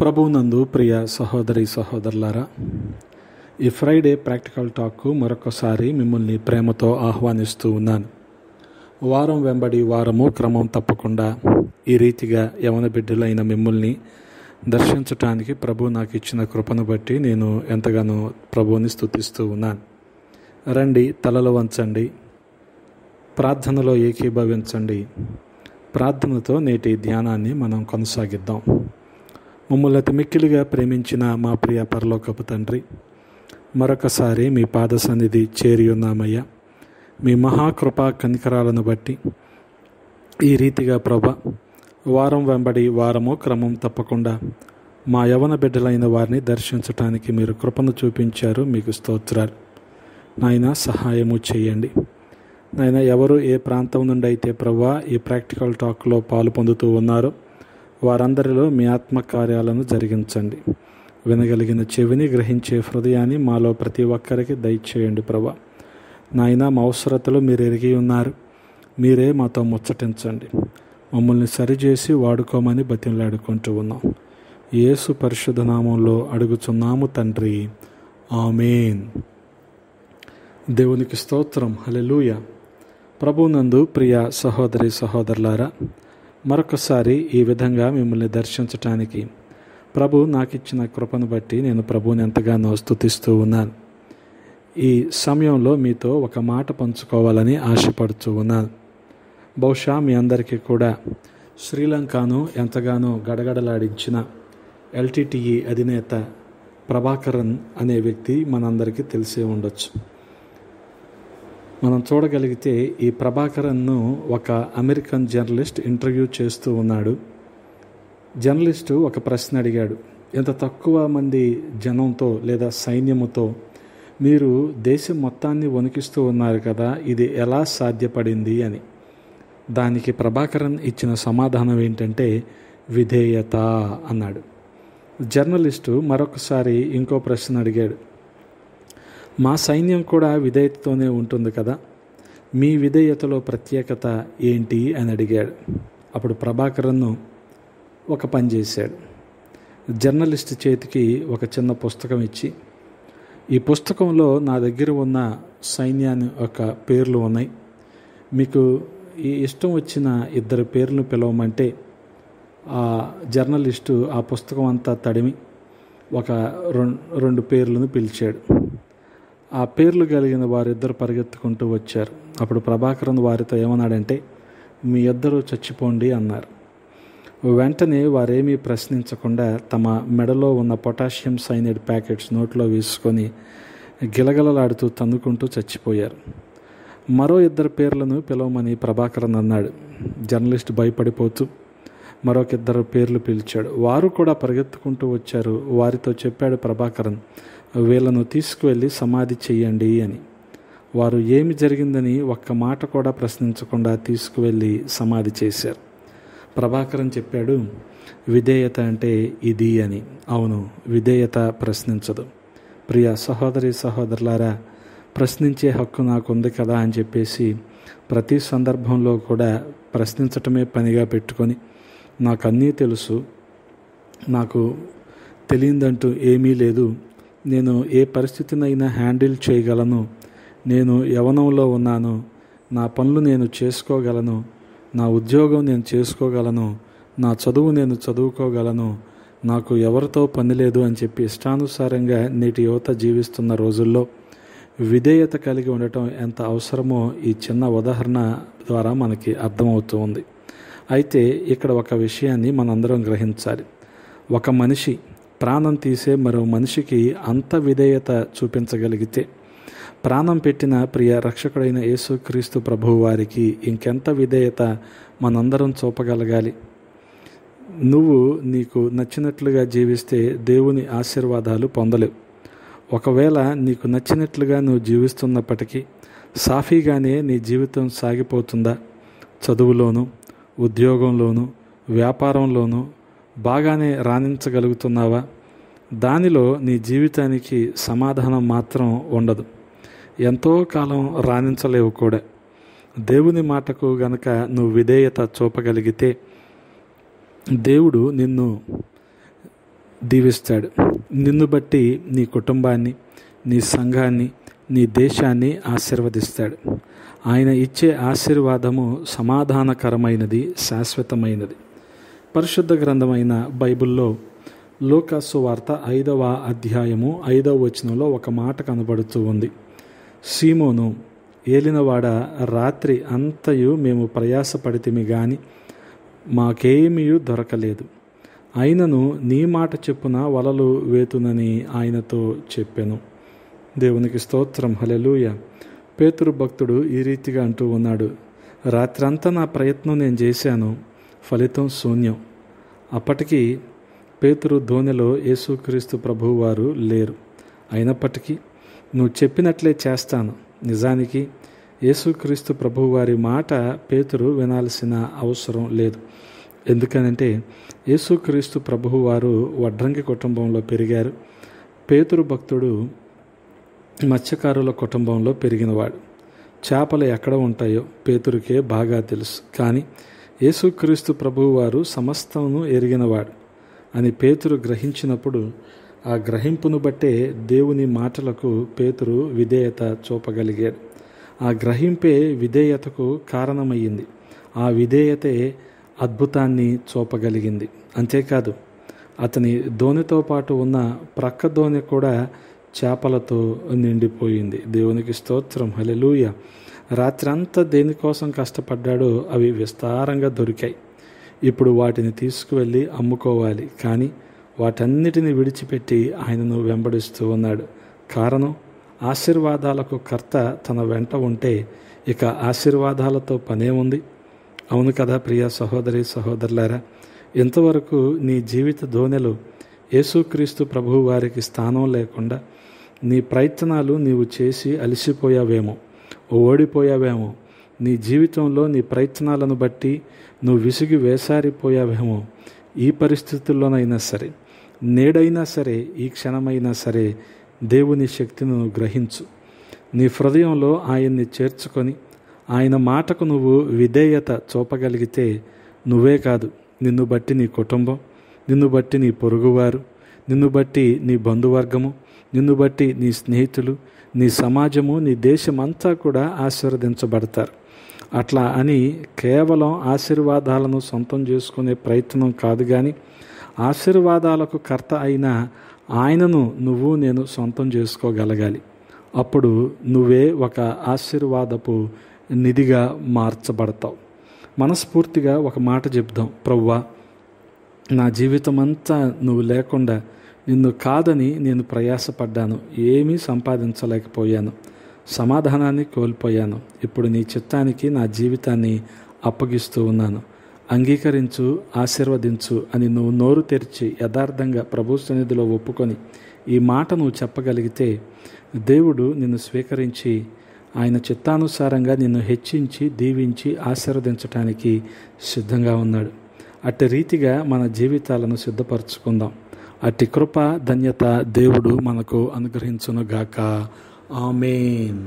ప్రభునందు ప్రియ సహోదరి సహోదరులారా ఈ ఫ్రైడే ప్రాక్టికల్ టాక్కు మరొకసారి మిమ్మల్ని ప్రేమతో ఆహ్వానిస్తూ ఉన్నాను వారం వెంబడి వారము క్రమం తప్పకుండా ఈ రీతిగా యవన బిడ్డలైన మిమ్మల్ని దర్శించటానికి ప్రభు నాకు ఇచ్చిన కృపను బట్టి నేను ఎంతగానో ప్రభువుని స్థుతిస్తూ ఉన్నాను రండి తలలు వంచండి ప్రార్థనలో ఏకీభవించండి ప్రార్థనతో నేటి ధ్యానాన్ని మనం కొనసాగిద్దాం మమ్మల్ని అతి మిక్కిలిగా ప్రేమించిన మా ప్రియ పరలోకపు తండ్రి మరొకసారి మీ పాద సన్నిధి చేరి ఉన్నామయ్యా మీ మహాకృపా కనికరాలను బట్టి ఈ రీతిగా ప్రభ వారం వెంబడి వారము క్రమం తప్పకుండా మా యవన బిడ్డలైన వారిని దర్శించడానికి మీరు కృపను చూపించారు మీకు స్తోత్రాలు నాయన సహాయము చేయండి నాయన ఎవరు ఏ ప్రాంతం నుండి అయితే ప్రభా ఈ ప్రాక్టికల్ టాక్లో పాలు పొందుతూ ఉన్నారో వారందరిలో మీ ఆత్మకార్యాలను జరిగించండి వినగలిగిన చెవిని గ్రహించే హృదయాన్ని మాలో ప్రతి ఒక్కరికి దయచేయండి ప్రభా నాయన మా అవసరతలు మీరు ఎరిగి ఉన్నారు మీరే మాతో ముచ్చటించండి మమ్మల్ని సరిచేసి వాడుకోమని బతిలాడుకుంటూ ఉన్నాం యేసు పరిశుద్ధ నామంలో అడుగుచున్నాము తండ్రి ఆమెన్ దేవునికి స్తోత్రం హలెలూయ ప్రభునందు ప్రియ సహోదరి సహోదరులారా మరొకసారి ఈ విధంగా మిమ్మల్ని దర్శించటానికి ప్రభు నాకు ఇచ్చిన కృపను బట్టి నేను ప్రభుని ఎంతగానో స్థుతిస్తూ ఉన్నాను ఈ సమయంలో మీతో ఒక మాట పంచుకోవాలని ఆశపడుతూ ఉన్నాను బహుశా మీ అందరికీ కూడా శ్రీలంకను ఎంతగానో గడగడలాడించిన ఎల్టీటీఈ అధినేత ప్రభాకరన్ అనే వ్యక్తి మనందరికీ తెలిసే ఉండొచ్చు మనం చూడగలిగితే ఈ ప్రభాకరన్ను ఒక అమెరికన్ జర్నలిస్ట్ ఇంటర్వ్యూ చేస్తూ ఉన్నాడు జర్నలిస్టు ఒక ప్రశ్న అడిగాడు ఎంత తక్కువ మంది జనంతో లేదా సైన్యముతో మీరు దేశం మొత్తాన్ని వణికిస్తూ ఉన్నారు కదా ఇది ఎలా సాధ్యపడింది అని దానికి ప్రభాకరన్ ఇచ్చిన సమాధానం ఏంటంటే విధేయత అన్నాడు జర్నలిస్టు మరొకసారి ఇంకో ప్రశ్న అడిగాడు మా సైన్యం కూడా విధేయతతోనే ఉంటుంది కదా మీ విధేయతలో ప్రత్యేకత ఏంటి అని అడిగాడు అప్పుడు ప్రభాకరన్ను ఒక పని చేశాడు జర్నలిస్ట్ చేతికి ఒక చిన్న పుస్తకం ఇచ్చి ఈ పుస్తకంలో నా దగ్గర ఉన్న సైన్యాన్ని ఒక పేర్లు ఉన్నాయి మీకు ఈ ఇష్టం వచ్చిన ఇద్దరు పేర్లను పిలవమంటే ఆ జర్నలిస్టు ఆ పుస్తకం అంతా తడిమి ఒక రెండు పేర్లను పిలిచాడు ఆ పేర్లు కలిగిన వారిద్దరు పరిగెత్తుకుంటూ వచ్చారు అప్పుడు ప్రభాకరన్ వారితో ఏమన్నాడంటే మీ ఇద్దరూ చచ్చిపోండి అన్నారు వెంటనే వారేమీ ప్రశ్నించకుండా తమ మెడలో ఉన్న పొటాషియం సైనైడ్ ప్యాకెట్స్ నోట్లో వేసుకొని గిలగలలాడుతూ తన్నుకుంటూ చచ్చిపోయారు మరో ఇద్దరు పేర్లను పిలవమని ప్రభాకరన్ అన్నాడు జర్నలిస్ట్ భయపడిపోతూ మరొక ఇద్దరు పేర్లు పిలిచాడు వారు కూడా పరిగెత్తుకుంటూ వచ్చారు వారితో చెప్పాడు ప్రభాకరన్ వీళ్ళను తీసుకువెళ్ళి సమాధి చెయ్యండి అని వారు ఏమి జరిగిందని ఒక్క మాట కూడా ప్రశ్నించకుండా తీసుకువెళ్ళి సమాధి చేశారు ప్రభాకరన్ చెప్పాడు విధేయత అంటే ఇది అని అవును విధేయత ప్రశ్నించదు ప్రియ సహోదరి సహోదరులారా ప్రశ్నించే హక్కు నాకుంది కదా అని చెప్పేసి ప్రతి సందర్భంలో కూడా ప్రశ్నించటమే పనిగా పెట్టుకొని నాకు అన్నీ తెలుసు నాకు తెలియదంటూ ఏమీ లేదు నేను ఏ పరిస్థితినైనా హ్యాండిల్ చేయగలను నేను యవనంలో ఉన్నాను నా పనులు నేను చేసుకోగలను నా ఉద్యోగం నేను చేసుకోగలను నా చదువు నేను చదువుకోగలను నాకు ఎవరితో పని లేదు అని చెప్పి ఇష్టానుసారంగా నేటి యువత జీవిస్తున్న రోజుల్లో విధేయత కలిగి ఉండటం ఎంత అవసరమో ఈ చిన్న ఉదాహరణ ద్వారా మనకి అర్థమవుతుంది అయితే ఇక్కడ ఒక విషయాన్ని మనందరం గ్రహించాలి ఒక మనిషి ప్రాణం తీసే మరో మనిషికి అంత విధేయత చూపించగలిగితే ప్రాణం పెట్టిన ప్రియ రక్షకుడైన యేసుక్రీస్తు ప్రభువు వారికి ఇంకెంత విధేయత మనందరం చూపగలగాలి నువ్వు నీకు నచ్చినట్లుగా జీవిస్తే దేవుని ఆశీర్వాదాలు పొందలేవు ఒకవేళ నీకు నచ్చినట్లుగా నువ్వు జీవిస్తున్నప్పటికీ సాఫీగానే నీ జీవితం సాగిపోతుందా చదువులోనూ ఉద్యోగంలోనూ వ్యాపారంలోనూ బాగానే రాణించగలుగుతున్నావా దానిలో నీ జీవితానికి సమాధానం మాత్రం ఉండదు ఎంతో కాలం రాణించలేవు కూడా దేవుని మాటకు గనక నువ్వు విధేయత చూపగలిగితే దేవుడు నిన్ను దీవిస్తాడు నిన్ను బట్టి నీ కుటుంబాన్ని నీ సంఘాన్ని నీ దేశాన్ని ఆశీర్వదిస్తాడు ఆయన ఇచ్చే ఆశీర్వాదము సమాధానకరమైనది శాశ్వతమైనది పరిశుద్ధ గ్రంథమైన బైబిల్లో లోకాసు వార్త ఐదవ అధ్యాయము ఐదవ వచనంలో ఒక మాట కనబడుతూ ఉంది సీమోను ఏలినవాడ రాత్రి అంతయు మేము ప్రయాసపడితిమి గాని మాకేమీ దొరకలేదు అయినను నీ మాట చెప్పున వలలు వేతునని ఆయనతో చెప్పాను దేవునికి స్తోత్రం హలెలూయ పేతురు భక్తుడు ఈ రీతిగా అంటూ ఉన్నాడు రాత్రంతా నా ప్రయత్నం నేను చేశాను ఫలితం శూన్యం అప్పటికీ పేతురు ధోనిలో యేసుక్రీస్తు ప్రభువారు లేరు అయినప్పటికీ నువ్వు చెప్పినట్లే చేస్తాను నిజానికి యేసుక్రీస్తు ప్రభువారి మాట పేతురు వినాల్సిన అవసరం లేదు ఎందుకనంటే యేసుక్రీస్తు ప్రభువారు వడ్రంగి కుటుంబంలో పెరిగారు పేతురు భక్తుడు మత్స్యకారుల కుటుంబంలో పెరిగినవాడు చేపలు ఎక్కడ ఉంటాయో పేతురికే బాగా తెలుసు కానీ యేసుక్రీస్తు ప్రభువువారు సమస్తమును ఎరిగినవాడు అని పేతురు గ్రహించినప్పుడు ఆ గ్రహింపును బట్టే దేవుని మాటలకు పేతురు విధేయత చూపగలిగాడు ఆ గ్రహింపే విధేయతకు కారణమయ్యింది ఆ విధేయతే అద్భుతాన్ని చూపగలిగింది అంతేకాదు అతని ధోనితో పాటు ఉన్న ప్రక్క ధోని కూడా చేపలతో నిండిపోయింది దేవునికి స్తోత్రం హలెలూయ రాత్రంతా దేనికోసం కష్టపడ్డాడో అవి విస్తారంగా దొరికాయి ఇప్పుడు వాటిని తీసుకువెళ్ళి అమ్ముకోవాలి కానీ వాటన్నిటిని విడిచిపెట్టి ఆయనను వెంబడిస్తూ ఉన్నాడు కారణం ఆశీర్వాదాలకు కర్త తన వెంట ఉంటే ఇక ఆశీర్వాదాలతో పనే ఉంది అవును కదా ప్రియ సహోదరి సహోదరులారా ఇంతవరకు నీ జీవిత ధోనెలు యేసుక్రీస్తు ప్రభువు వారికి స్థానం లేకుండా నీ ప్రయత్నాలు నీవు చేసి అలసిపోయావేమో ఓడిపోయావేమో నీ జీవితంలో నీ ప్రయత్నాలను బట్టి నువ్వు విసిగి వేసారిపోయావేమో ఈ పరిస్థితుల్లోనైనా సరే నేడైనా సరే ఈ క్షణమైనా సరే దేవుని శక్తిని నువ్వు గ్రహించు నీ హృదయంలో ఆయన్ని చేర్చుకొని ఆయన మాటకు నువ్వు విధేయత చూపగలిగితే నువ్వే కాదు నిన్ను బట్టి నీ కుటుంబం నిన్ను బట్టి నీ పొరుగువారు నిన్ను బట్టి నీ బంధువర్గము నిన్ను బట్టి నీ స్నేహితులు నీ సమాజము నీ దేశమంతా కూడా ఆశీర్వదించబడతారు అట్లా అని కేవలం ఆశీర్వాదాలను సొంతం చేసుకునే ప్రయత్నం కాదు కానీ ఆశీర్వాదాలకు కర్త అయిన ఆయనను నువ్వు నేను సొంతం చేసుకోగలగాలి అప్పుడు నువ్వే ఒక ఆశీర్వాదపు నిధిగా మార్చబడతావు మనస్ఫూర్తిగా ఒక మాట చెప్దాం ప్రవ్వా నా జీవితం అంతా నువ్వు లేకుండా నిన్ను కాదని నేను ప్రయాసపడ్డాను ఏమీ సంపాదించలేకపోయాను సమాధానాన్ని కోల్పోయాను ఇప్పుడు నీ చిత్తానికి నా జీవితాన్ని అప్పగిస్తూ ఉన్నాను అంగీకరించు ఆశీర్వదించు అని నువ్వు నోరు తెరిచి యథార్థంగా ప్రభు సన్నిధిలో ఒప్పుకొని ఈ మాట నువ్వు చెప్పగలిగితే దేవుడు నిన్ను స్వీకరించి ఆయన చిత్తానుసారంగా నిన్ను హెచ్చించి దీవించి ఆశీర్వదించటానికి సిద్ధంగా ఉన్నాడు అట్టి రీతిగా మన జీవితాలను సిద్ధపరచుకుందాం అట్టి కృప ధన్యత దేవుడు మనకు అనుగ్రహించునుగాక ఆమెన్